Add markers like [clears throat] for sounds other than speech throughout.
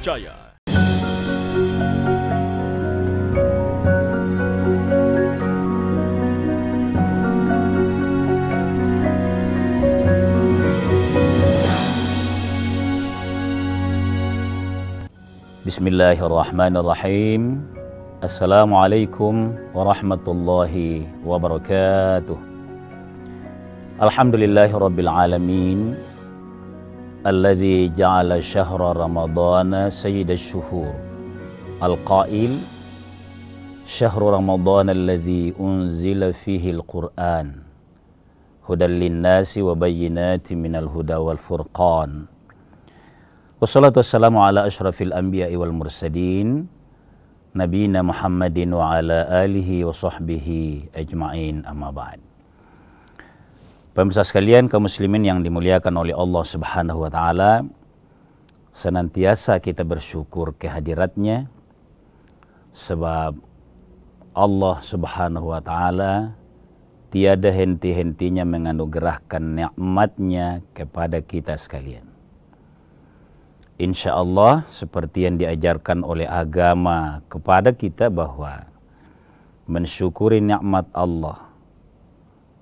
percaya. Bismillahirrahmanirrahim. Assalamualaikum warahmatullahi wabarakatuh. Alhamdulillahirabbil alamin. الذي جعل شهر رمضان سيد الشهور القائل شهر رمضان الذي أنزل فيه القرآن هدى للناس وبينات من الهدى والفرقان والصلاة والسلام على أشرف الأنبياء والمرسلين نبينا محمد وعلى آله وصحبه أجمعين أما بعد Pemirsa sekalian, kaum muslimin yang dimuliakan oleh Allah Subhanahu wa taala, senantiasa kita bersyukur kehadiratnya sebab Allah Subhanahu wa taala tiada henti-hentinya menganugerahkan nikmatnya kepada kita sekalian. Insya Allah seperti yang diajarkan oleh agama kepada kita bahwa mensyukuri nikmat Allah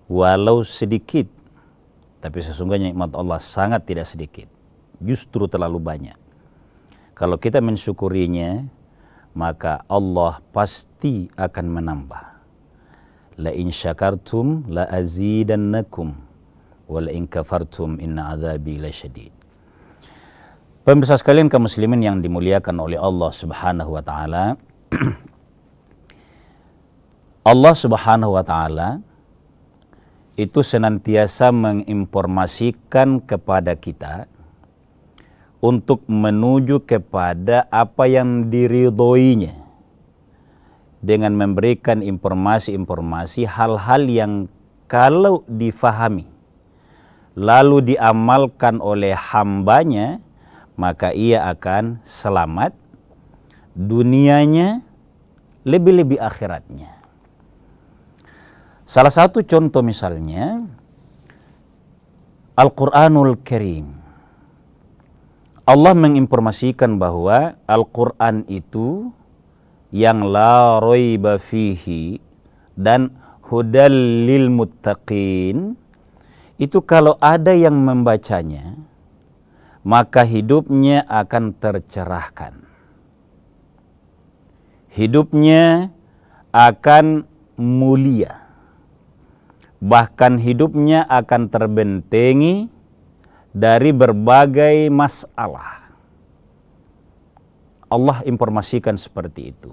walau sedikit tapi sesungguhnya nikmat Allah sangat tidak sedikit justru terlalu banyak kalau kita mensyukurinya maka Allah pasti akan menambah la in syakartum la azidannakum wa la in kafartum inna adzabi lasyadid Pemirsa sekalian kaum muslimin yang dimuliakan oleh Allah Subhanahu wa taala [clears throat] Allah Subhanahu wa taala itu senantiasa menginformasikan kepada kita untuk menuju kepada apa yang diridhoinya dengan memberikan informasi-informasi hal-hal yang kalau difahami lalu diamalkan oleh hambanya maka ia akan selamat dunianya lebih-lebih akhiratnya Salah satu contoh misalnya Al-Qur'anul Karim. Allah menginformasikan bahwa Al-Qur'an itu yang la raiba fihi dan hudal lil muttaqin itu kalau ada yang membacanya maka hidupnya akan tercerahkan. Hidupnya akan mulia bahkan hidupnya akan terbentengi dari berbagai masalah. Allah informasikan seperti itu.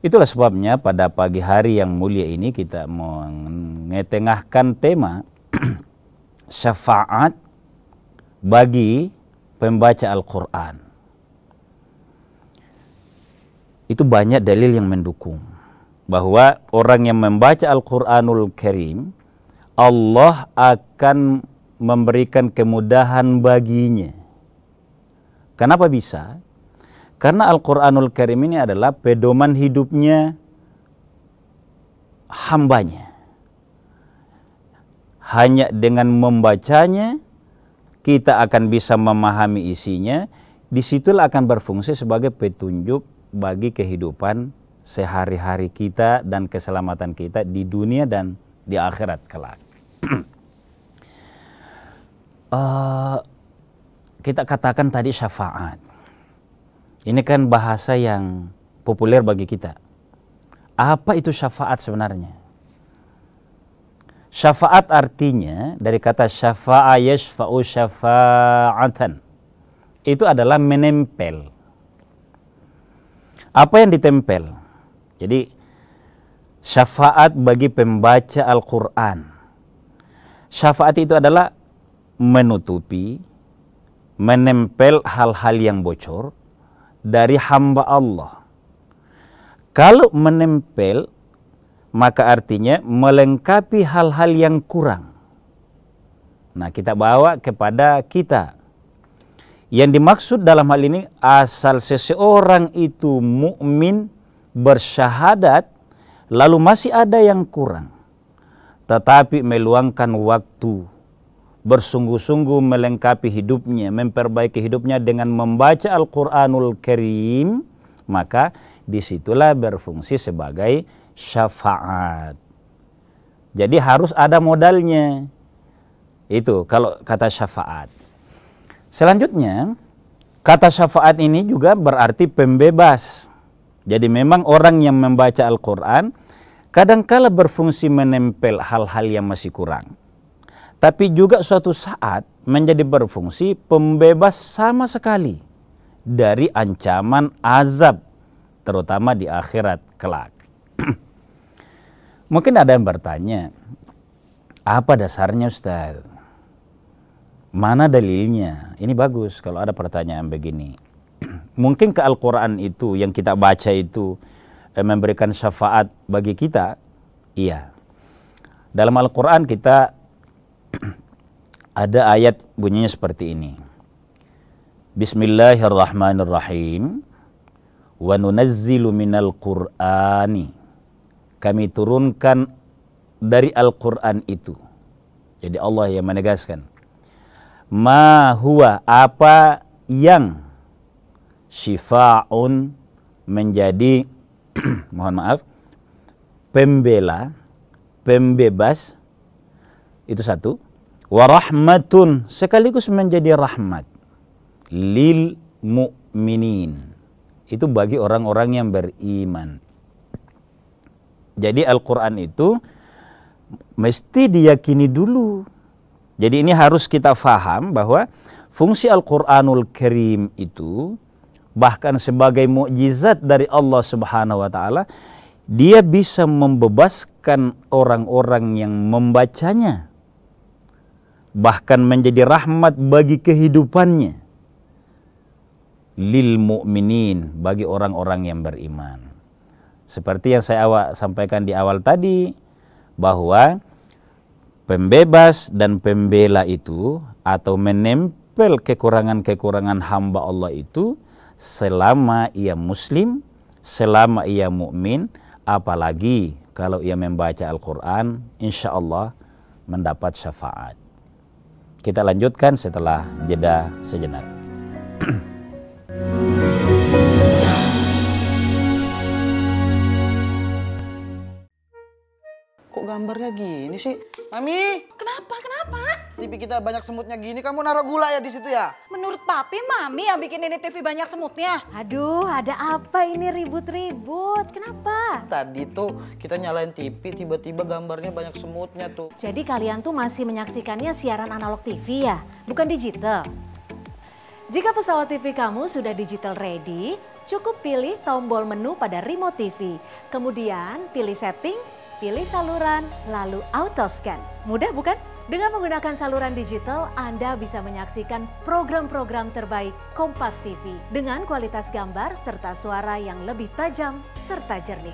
Itulah sebabnya pada pagi hari yang mulia ini kita mengetengahkan tema [clears throat] syafaat bagi pembaca Al-Quran. Itu banyak dalil yang mendukung bahwa orang yang membaca Al-Quranul Karim, Allah akan memberikan kemudahan baginya. Kenapa bisa? Karena Al-Quranul Karim ini adalah pedoman hidupnya hambanya. Hanya dengan membacanya, kita akan bisa memahami isinya, disitulah akan berfungsi sebagai petunjuk bagi kehidupan sehari-hari kita dan keselamatan kita di dunia dan di akhirat kelak. uh, [clears throat] kita katakan tadi syafaat. Ini kan bahasa yang populer bagi kita. Apa itu syafaat sebenarnya? Syafaat artinya dari kata syafa'a yashfa'u syafa'atan. Itu adalah menempel. Apa yang ditempel? Jadi syafaat bagi pembaca Al-Qur'an. Syafaat itu adalah menutupi, menempel hal-hal yang bocor dari hamba Allah. Kalau menempel, maka artinya melengkapi hal-hal yang kurang. Nah, kita bawa kepada kita. Yang dimaksud dalam hal ini asal seseorang itu mukmin bersyahadat lalu masih ada yang kurang tetapi meluangkan waktu bersungguh-sungguh melengkapi hidupnya, memperbaiki hidupnya dengan membaca Al-Qur'anul Karim, maka disitulah berfungsi sebagai syafaat. Jadi harus ada modalnya. Itu kalau kata syafaat. Selanjutnya, kata syafaat ini juga berarti pembebas. Jadi memang orang yang membaca Al-Quran kadangkala berfungsi menempel hal-hal yang masih kurang. Tapi juga suatu saat menjadi berfungsi pembebas sama sekali dari ancaman azab terutama di akhirat kelak. [clears throat] Mungkin ada yang bertanya, apa dasarnya Ustaz? Mana dalilnya? Ini bagus kalau ada pertanyaan begini. [clears throat] mungkin ke Al-Quran itu yang kita baca itu eh, memberikan syafaat bagi kita? Iya. Dalam Al-Quran kita [clears throat] ada ayat bunyinya seperti ini. Bismillahirrahmanirrahim. Wa nunazzilu minal Qur'ani. Kami turunkan dari Al-Quran itu. Jadi Allah yang menegaskan. Ma huwa apa yang Shifaun menjadi [clears throat] mohon maaf pembela pembebas itu satu warahmatun sekaligus menjadi rahmat lil mu'minin itu bagi orang-orang yang beriman jadi Al-Quran itu mesti diyakini dulu jadi ini harus kita faham bahwa fungsi Al-Quranul Karim itu bahkan sebagai mukjizat dari Allah Subhanahu wa taala dia bisa membebaskan orang-orang yang membacanya bahkan menjadi rahmat bagi kehidupannya lil mu'minin bagi orang-orang yang beriman seperti yang saya awak sampaikan di awal tadi bahwa pembebas dan pembela itu atau menempel kekurangan-kekurangan hamba Allah itu selama ia muslim, selama ia mukmin, apalagi kalau ia membaca Al-Quran, insya Allah mendapat syafaat. Kita lanjutkan setelah jeda sejenak. [clears throat] gambarnya gini sih? Mami! Kenapa? Kenapa? TV kita banyak semutnya gini, kamu naruh gula ya di situ ya? Menurut papi, mami yang bikin ini TV banyak semutnya. Aduh, ada apa ini ribut-ribut? Kenapa? Tadi tuh kita nyalain TV, tiba-tiba gambarnya banyak semutnya tuh. Jadi kalian tuh masih menyaksikannya siaran analog TV ya? Bukan digital? Jika pesawat TV kamu sudah digital ready, cukup pilih tombol menu pada remote TV. Kemudian pilih setting pilih saluran, lalu auto scan. Mudah bukan? Dengan menggunakan saluran digital, Anda bisa menyaksikan program-program terbaik Kompas TV dengan kualitas gambar serta suara yang lebih tajam serta jernih.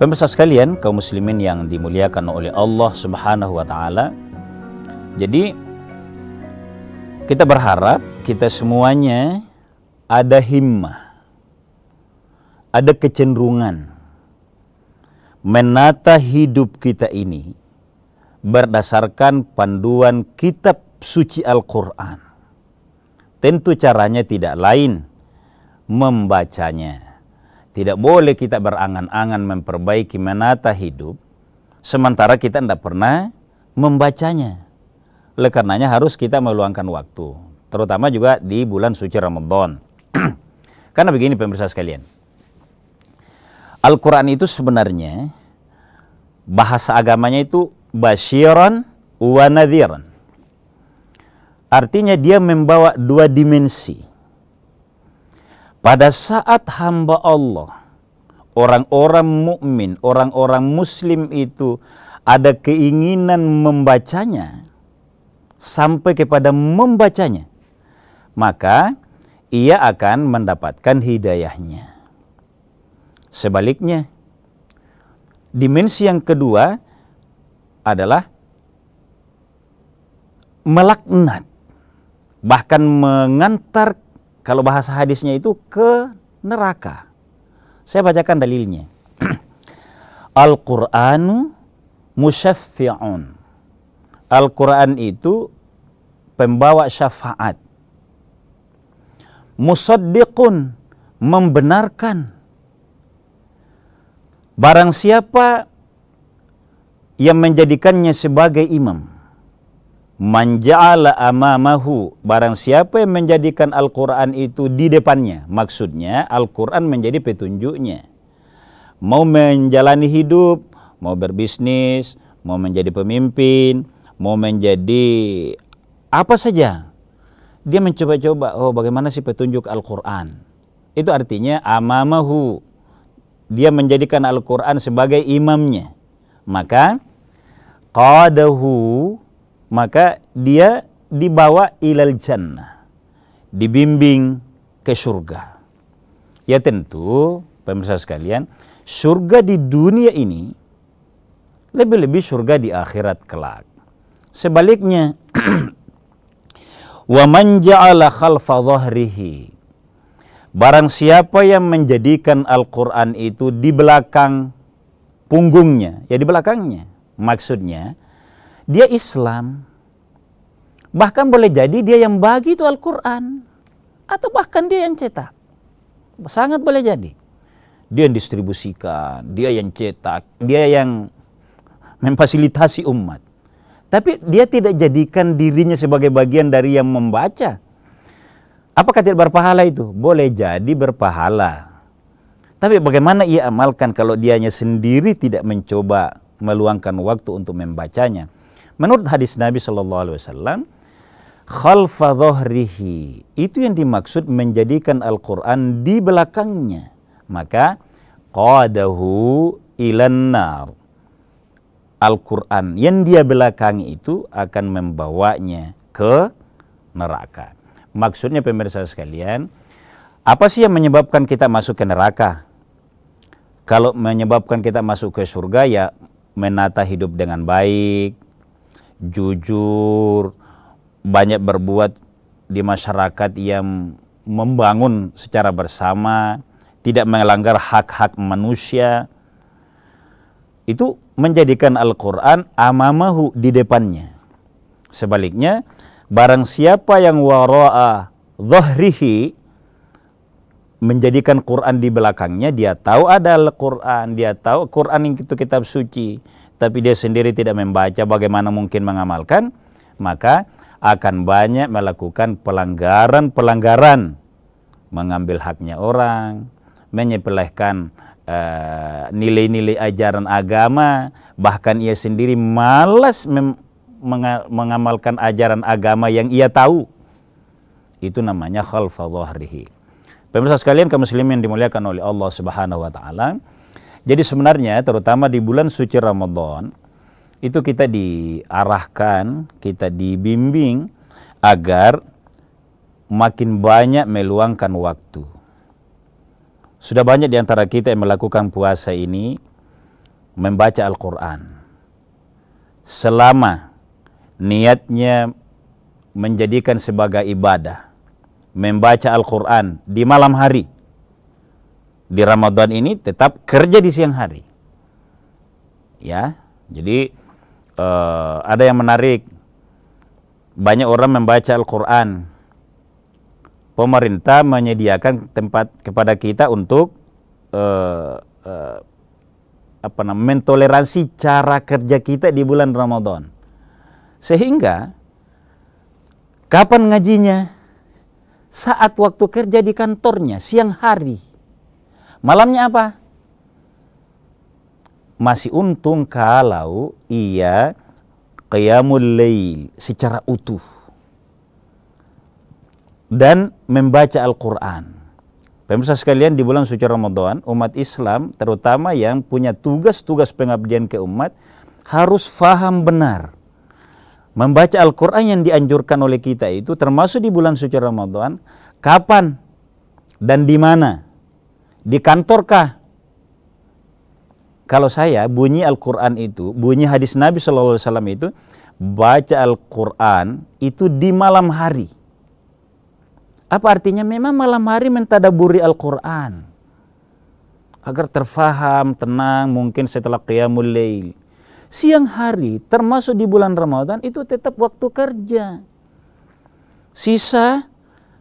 Pemirsa sekalian, kaum muslimin yang dimuliakan oleh Allah Subhanahu wa taala. Jadi, kita berharap kita semuanya ada himmah, ada kecenderungan menata hidup kita ini berdasarkan panduan kitab suci Al-Quran. Tentu caranya tidak lain membacanya. Tidak boleh kita berangan-angan memperbaiki menata hidup sementara kita tidak pernah membacanya. Oleh karenanya harus kita meluangkan waktu, terutama juga di bulan suci Ramadan. [clears throat] Karena begini pemirsa sekalian. Al-Qur'an itu sebenarnya bahasa agamanya itu basyiran wa nadhiran. Artinya dia membawa dua dimensi. Pada saat hamba Allah, orang-orang mukmin, orang-orang muslim itu ada keinginan membacanya, sampai kepada membacanya, maka ia akan mendapatkan hidayahnya. Sebaliknya, dimensi yang kedua adalah melaknat, bahkan mengantar kalau bahasa hadisnya itu ke neraka. Saya bacakan dalilnya. [clears throat] Al-Qur'anu musyaffi'un Al-Quran itu pembawa syafaat. Musaddiqun membenarkan. Barang siapa yang menjadikannya sebagai imam. Manja'ala amamahu. Barang siapa yang menjadikan Al-Quran itu di depannya. Maksudnya Al-Quran menjadi petunjuknya. Mau menjalani hidup, mau berbisnis, mau menjadi pemimpin, mau menjadi apa saja dia mencoba-coba oh bagaimana sih petunjuk Al-Qur'an itu artinya amamahu dia menjadikan Al-Qur'an sebagai imamnya maka qadahu maka dia dibawa ilal jannah dibimbing ke surga ya tentu pemirsa sekalian surga di dunia ini lebih-lebih surga di akhirat kelak Sebaliknya [clears throat] wa man ja'ala khalfa dhahrihi Barang siapa yang menjadikan Al-Qur'an itu di belakang punggungnya, ya di belakangnya. Maksudnya dia Islam. Bahkan boleh jadi dia yang bagi itu Al-Qur'an atau bahkan dia yang cetak. Sangat boleh jadi. Dia yang distribusikan, dia yang cetak, dia yang memfasilitasi umat. Tapi dia tidak jadikan dirinya sebagai bagian dari yang membaca. Apakah tidak berpahala itu? Boleh jadi berpahala. Tapi bagaimana ia amalkan kalau dianya sendiri tidak mencoba meluangkan waktu untuk membacanya? Menurut hadis Nabi Shallallahu Alaihi Wasallam, khalfa Itu yang dimaksud menjadikan Al-Quran di belakangnya. Maka qadahu ilan nar. Al-Quran yang dia belakangi itu akan membawanya ke neraka. Maksudnya pemirsa sekalian, apa sih yang menyebabkan kita masuk ke neraka? Kalau menyebabkan kita masuk ke surga ya menata hidup dengan baik, jujur, banyak berbuat di masyarakat yang membangun secara bersama, tidak melanggar hak-hak manusia. Itu menjadikan Al-Quran amamahu di depannya. Sebaliknya, barang siapa yang wara'a zohrihi menjadikan Quran di belakangnya, dia tahu ada Al-Quran, dia tahu Quran itu kitab suci, tapi dia sendiri tidak membaca bagaimana mungkin mengamalkan, maka akan banyak melakukan pelanggaran-pelanggaran, mengambil haknya orang, menyepelekan Eh, nilai-nilai uh, ajaran agama, bahkan ia sendiri malas mengamalkan ajaran agama yang ia tahu. Itu namanya khalfadhahrihi Pemirsa sekalian kaum muslimin dimuliakan oleh Allah Subhanahu wa taala. Jadi sebenarnya terutama di bulan suci Ramadan itu kita diarahkan, kita dibimbing agar makin banyak meluangkan waktu sudah banyak di antara kita yang melakukan puasa ini membaca Al-Quran. Selama niatnya menjadikan sebagai ibadah, membaca Al-Quran di malam hari, di Ramadan ini tetap kerja di siang hari. Ya, jadi uh, ada yang menarik, banyak orang membaca Al-Quran, pemerintah menyediakan tempat kepada kita untuk uh, uh, apa namanya mentoleransi cara kerja kita di bulan Ramadan. Sehingga kapan ngajinya? Saat waktu kerja di kantornya siang hari. Malamnya apa? Masih untung kalau ia qiyamul lail secara utuh dan membaca Al-Quran. Pemirsa sekalian di bulan suci Ramadan, umat Islam terutama yang punya tugas-tugas pengabdian ke umat harus faham benar. Membaca Al-Quran yang dianjurkan oleh kita itu termasuk di bulan suci Ramadan, kapan dan di mana? Di kantorkah? Kalau saya bunyi Al-Quran itu, bunyi hadis Nabi SAW itu, baca Al-Quran itu di malam hari apa artinya? Memang malam hari mentadaburi Al-Quran. Agar terfaham, tenang, mungkin setelah qiyamul lail. Siang hari, termasuk di bulan Ramadan, itu tetap waktu kerja. Sisa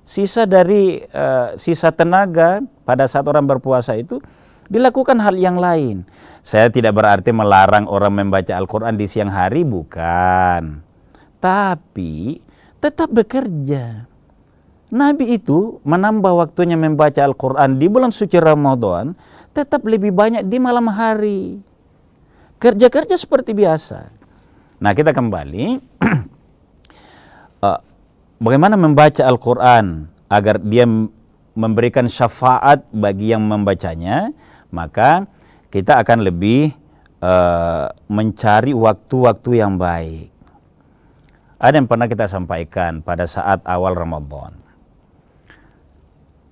sisa dari uh, sisa tenaga pada saat orang berpuasa itu dilakukan hal yang lain. Saya tidak berarti melarang orang membaca Al-Quran di siang hari, bukan. Tapi tetap bekerja. Nabi itu menambah waktunya membaca Al-Quran di bulan suci Ramadan tetap lebih banyak di malam hari. Kerja-kerja seperti biasa. Nah kita kembali. [clears throat] Eh, bagaimana membaca Al-Quran agar dia memberikan syafaat bagi yang membacanya. Maka kita akan lebih uh, mencari waktu-waktu yang baik. Ada yang pernah kita sampaikan pada saat awal Ramadan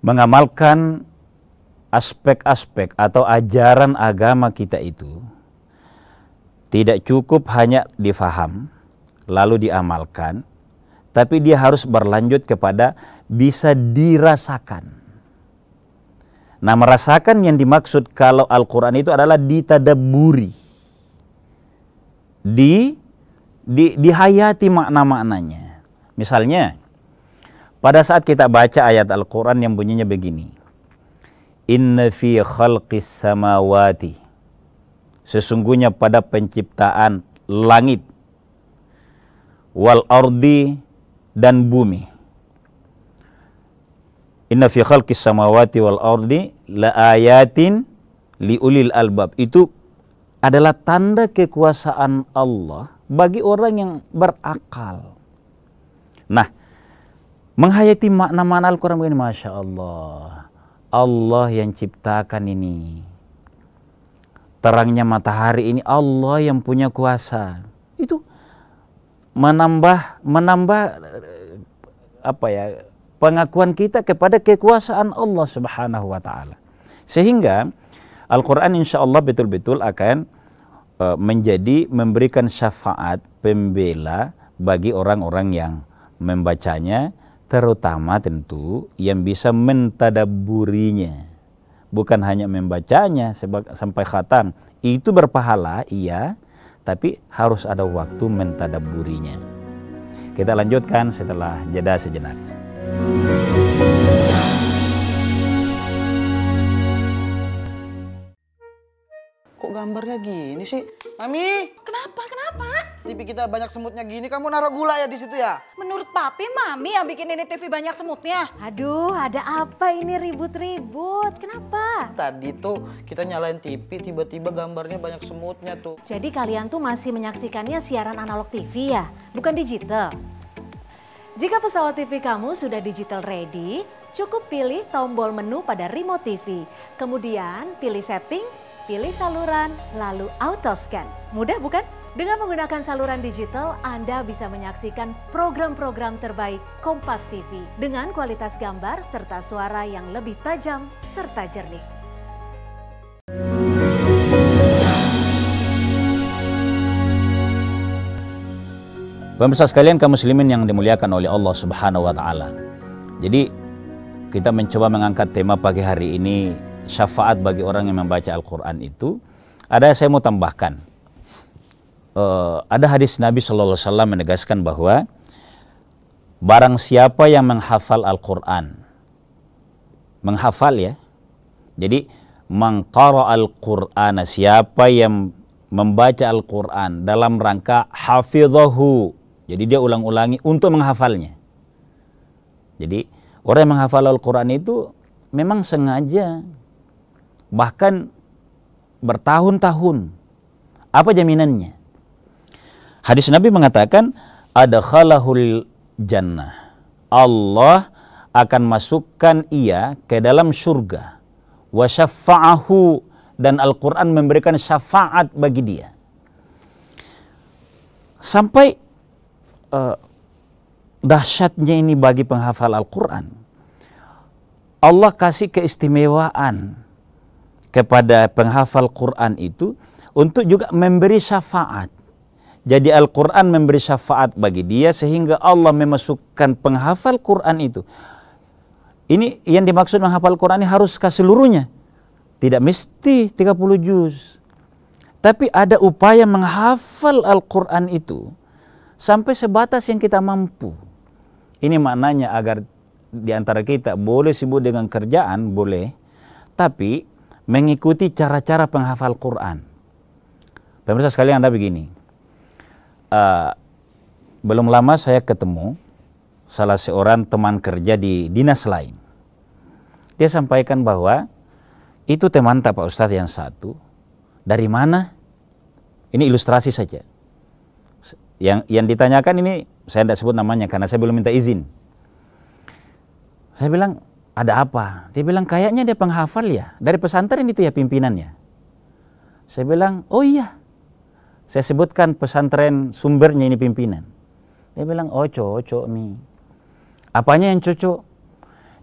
mengamalkan aspek-aspek atau ajaran agama kita itu tidak cukup hanya difaham lalu diamalkan tapi dia harus berlanjut kepada bisa dirasakan nah merasakan yang dimaksud kalau Al-Quran itu adalah ditadaburi di, di dihayati makna-maknanya misalnya pada saat kita baca ayat Al-Quran yang bunyinya begini. Inna fi khalqis samawati. Sesungguhnya pada penciptaan langit. Wal ardi dan bumi. Inna fi khalqis samawati wal ardi la ayatin li ulil albab. Itu adalah tanda kekuasaan Allah bagi orang yang berakal. Nah, Menghayati makna-makna Al-Quran begini, Masya Allah. Allah yang ciptakan ini. Terangnya matahari ini Allah yang punya kuasa. Itu menambah menambah eh, apa ya pengakuan kita kepada kekuasaan Allah Subhanahu wa taala. Sehingga Al-Qur'an insya Allah betul-betul akan eh, menjadi memberikan syafaat pembela bagi orang-orang yang membacanya terutama tentu yang bisa mentadaburinya bukan hanya membacanya sampai khatam itu berpahala iya tapi harus ada waktu mentadaburinya kita lanjutkan setelah jeda sejenak gambarnya gini sih? Mami, Kenapa? Kenapa? TV kita banyak semutnya gini, kamu naruh gula ya di situ ya? Menurut papi, mami yang bikin ini TV banyak semutnya. Aduh, ada apa ini ribut-ribut? Kenapa? Tadi tuh kita nyalain TV, tiba-tiba gambarnya banyak semutnya tuh. Jadi kalian tuh masih menyaksikannya siaran analog TV ya, bukan digital. Jika pesawat TV kamu sudah digital ready, cukup pilih tombol menu pada remote TV. Kemudian pilih setting Pilih saluran, lalu auto-scan. Mudah bukan? Dengan menggunakan saluran digital, Anda bisa menyaksikan program-program terbaik Kompas TV dengan kualitas gambar serta suara yang lebih tajam serta jernih. Pemirsa sekalian kaum muslimin yang dimuliakan oleh Allah Subhanahu wa taala. Jadi kita mencoba mengangkat tema pagi hari ini syafaat bagi orang yang membaca Al-Quran itu, ada saya mau tambahkan. Uh, ada hadis Nabi Shallallahu Alaihi Wasallam menegaskan bahwa barang siapa yang menghafal Al-Quran, menghafal ya, jadi mengkara Al-Quran, siapa yang membaca Al-Quran dalam rangka hafidhahu jadi dia ulang-ulangi untuk menghafalnya. Jadi orang yang menghafal Al-Quran itu memang sengaja bahkan bertahun-tahun. Apa jaminannya? Hadis Nabi mengatakan ada khalahul jannah. Allah akan masukkan ia ke dalam surga. Wa syafa'ahu dan Al-Quran memberikan syafaat bagi dia. Sampai uh, dahsyatnya ini bagi penghafal Al-Quran. Allah kasih keistimewaan kepada penghafal Quran itu untuk juga memberi syafaat. Jadi Al-Quran memberi syafaat bagi dia sehingga Allah memasukkan penghafal Quran itu. Ini yang dimaksud menghafal Quran ini haruskah seluruhnya? Tidak mesti 30 juz. Tapi ada upaya menghafal Al-Quran itu sampai sebatas yang kita mampu. Ini maknanya agar di antara kita boleh sibuk dengan kerjaan, boleh. Tapi mengikuti cara-cara penghafal Quran. Pemirsa sekalian Anda begini, uh, belum lama saya ketemu salah seorang teman kerja di dinas lain. Dia sampaikan bahwa itu teman Pak Ustadz yang satu, dari mana? Ini ilustrasi saja. Yang yang ditanyakan ini saya tidak sebut namanya karena saya belum minta izin. Saya bilang, ada apa? Dia bilang, kayaknya dia penghafal ya. Dari pesantren itu ya pimpinannya. Saya bilang, oh iya. Saya sebutkan pesantren sumbernya ini pimpinan. Dia bilang, oh cocok mi. Apanya yang cocok?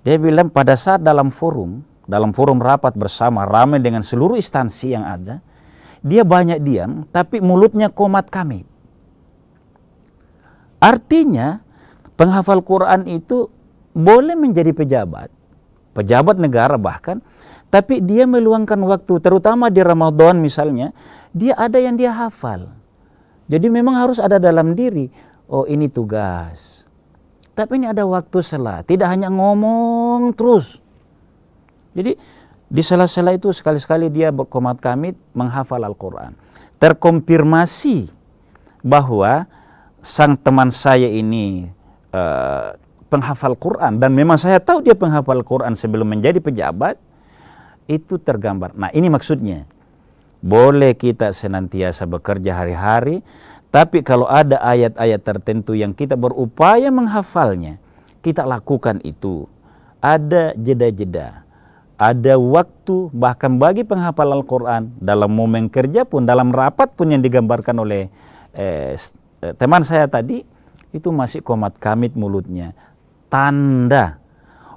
Dia bilang pada saat dalam forum, dalam forum rapat bersama ramai dengan seluruh instansi yang ada, dia banyak diam tapi mulutnya komat kami. Artinya penghafal Quran itu boleh menjadi pejabat, pejabat negara bahkan, tapi dia meluangkan waktu, terutama di Ramadan misalnya, dia ada yang dia hafal. Jadi memang harus ada dalam diri, oh ini tugas. Tapi ini ada waktu sela, tidak hanya ngomong terus. Jadi di sela-sela itu sekali-sekali dia berkomat kami menghafal Al-Quran. Terkonfirmasi bahwa sang teman saya ini eh, penghafal Quran dan memang saya tahu dia penghafal Quran sebelum menjadi pejabat itu tergambar. Nah, ini maksudnya. Boleh kita senantiasa bekerja hari-hari, tapi kalau ada ayat-ayat tertentu yang kita berupaya menghafalnya, kita lakukan itu. Ada jeda-jeda. Ada waktu bahkan bagi penghafal Al-Qur'an dalam momen kerja pun dalam rapat pun yang digambarkan oleh eh, eh teman saya tadi itu masih komat kamit mulutnya tanda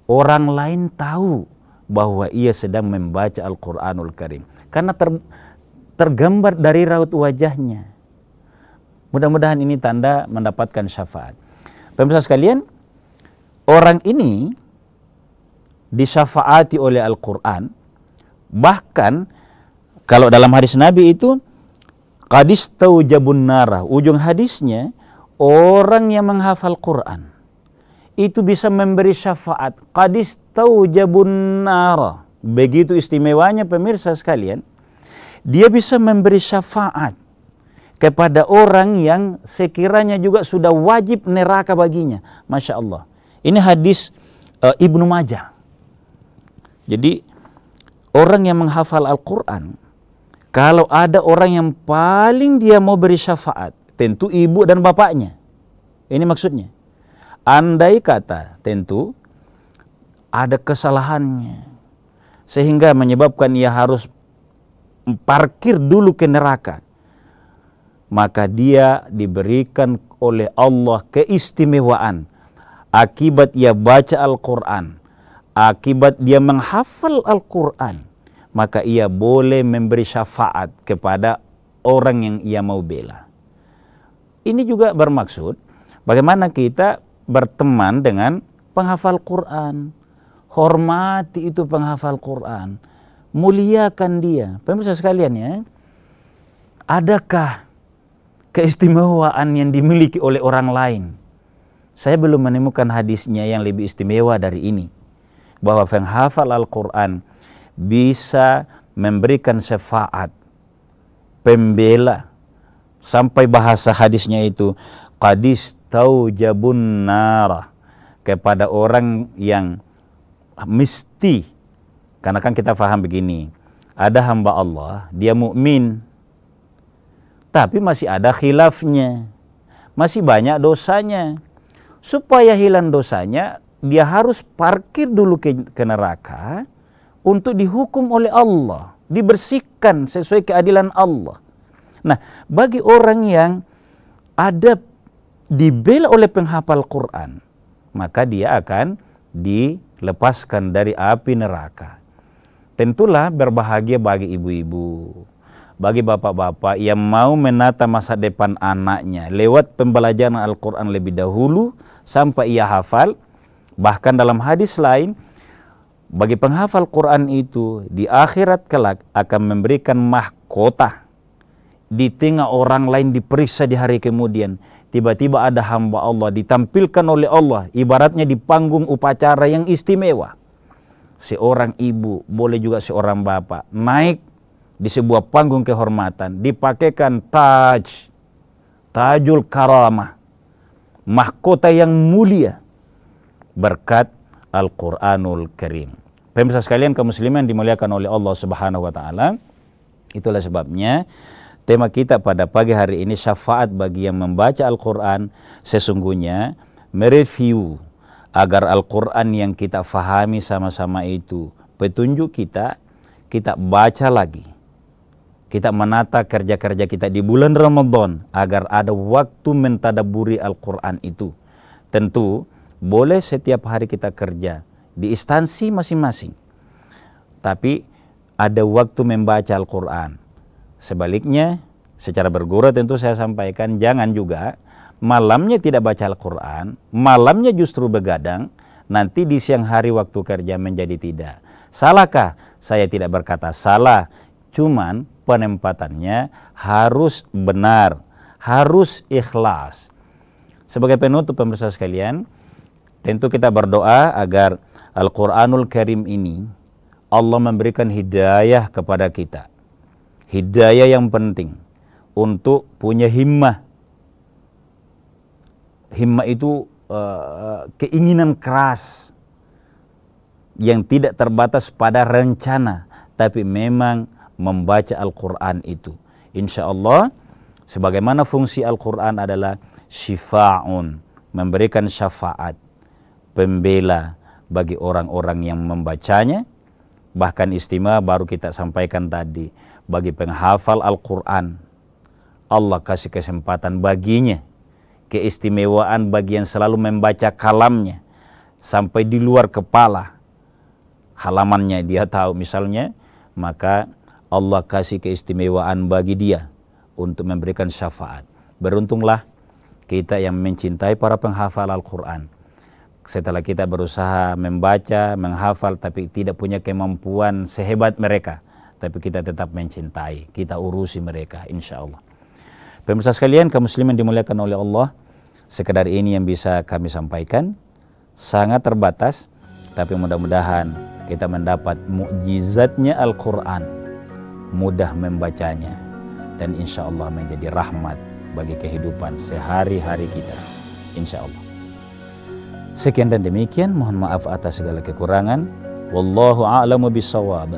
orang lain tahu bahwa ia sedang membaca Al-Quranul Karim. Karena ter, tergambar dari raut wajahnya. Mudah-mudahan ini tanda mendapatkan syafaat. Pemirsa sekalian, orang ini disyafaati oleh Al-Quran. Bahkan kalau dalam hadis Nabi itu, hadis Kadis Jabun narah. Ujung hadisnya, orang yang menghafal Quran itu bisa memberi syafaat qadis taujabun nar begitu istimewanya pemirsa sekalian dia bisa memberi syafaat kepada orang yang sekiranya juga sudah wajib neraka baginya. Masya Allah. Ini hadis e, Ibnu Majah. Jadi orang yang menghafal Al-Quran, kalau ada orang yang paling dia mau beri syafaat, tentu ibu dan bapaknya. Ini maksudnya. Andai kata tentu ada kesalahannya sehingga menyebabkan ia harus parkir dulu ke neraka maka dia diberikan oleh Allah keistimewaan akibat ia baca Al-Qur'an akibat dia menghafal Al-Qur'an maka ia boleh memberi syafaat kepada orang yang ia mau bela ini juga bermaksud bagaimana kita berteman dengan penghafal Quran. Hormati itu penghafal Quran. Muliakan dia. Pemirsa sekalian ya, adakah keistimewaan yang dimiliki oleh orang lain? Saya belum menemukan hadisnya yang lebih istimewa dari ini. Bahwa penghafal Al-Quran bisa memberikan syafaat, pembela, sampai bahasa hadisnya itu, qadis taujabun nara kepada orang yang mesti karena kan kita faham begini ada hamba Allah dia mukmin tapi masih ada khilafnya masih banyak dosanya supaya hilang dosanya dia harus parkir dulu ke, ke neraka untuk dihukum oleh Allah dibersihkan sesuai keadilan Allah nah bagi orang yang ada dibela oleh penghafal Quran, maka dia akan dilepaskan dari api neraka. Tentulah berbahagia bagi ibu-ibu, bagi bapak-bapak yang mau menata masa depan anaknya lewat pembelajaran Al-Quran lebih dahulu sampai ia hafal. Bahkan dalam hadis lain, bagi penghafal Quran itu di akhirat kelak akan memberikan mahkota di tengah orang lain diperiksa di hari kemudian tiba-tiba ada hamba Allah ditampilkan oleh Allah ibaratnya di panggung upacara yang istimewa seorang ibu boleh juga seorang bapak naik di sebuah panggung kehormatan dipakaikan taj tajul karamah mahkota yang mulia berkat Al-Qur'anul Karim pemirsa sekalian kaum muslimin dimuliakan oleh Allah Subhanahu wa taala itulah sebabnya Tema kita pada pagi hari ini syafaat bagi yang membaca Al-Quran sesungguhnya mereview agar Al-Quran yang kita fahami sama-sama itu petunjuk kita, kita baca lagi. Kita menata kerja-kerja kita di bulan Ramadan agar ada waktu mentadaburi Al-Quran itu. Tentu boleh setiap hari kita kerja di instansi masing-masing. Tapi ada waktu membaca Al-Quran Sebaliknya, secara bergurau tentu saya sampaikan jangan juga malamnya tidak baca Al-Qur'an, malamnya justru begadang, nanti di siang hari waktu kerja menjadi tidak. Salahkah? Saya tidak berkata salah, cuman penempatannya harus benar, harus ikhlas. Sebagai penutup pemirsa sekalian, tentu kita berdoa agar Al-Qur'anul Karim ini Allah memberikan hidayah kepada kita hidayah yang penting untuk punya himmah. Himmah itu uh, keinginan keras yang tidak terbatas pada rencana, tapi memang membaca Al-Quran itu. Insya Allah, sebagaimana fungsi Al-Quran adalah syifa'un, memberikan syafaat, pembela bagi orang-orang yang membacanya, bahkan istimewa baru kita sampaikan tadi bagi penghafal Al-Quran. Allah kasih kesempatan baginya, keistimewaan bagi yang selalu membaca kalamnya sampai di luar kepala halamannya dia tahu misalnya maka Allah kasih keistimewaan bagi dia untuk memberikan syafaat. Beruntunglah kita yang mencintai para penghafal Al-Quran setelah kita berusaha membaca, menghafal, tapi tidak punya kemampuan sehebat mereka, tapi kita tetap mencintai, kita urusi mereka insya Allah. Pemirsa sekalian, kaum muslimin dimuliakan oleh Allah. Sekedar ini yang bisa kami sampaikan. Sangat terbatas, tapi mudah-mudahan kita mendapat mukjizatnya Al-Quran. Mudah membacanya. Dan insya Allah menjadi rahmat bagi kehidupan sehari-hari kita. Insya Allah. Sekian dan demikian, mohon maaf atas segala kekurangan. Wallahu a'lamu bisawab.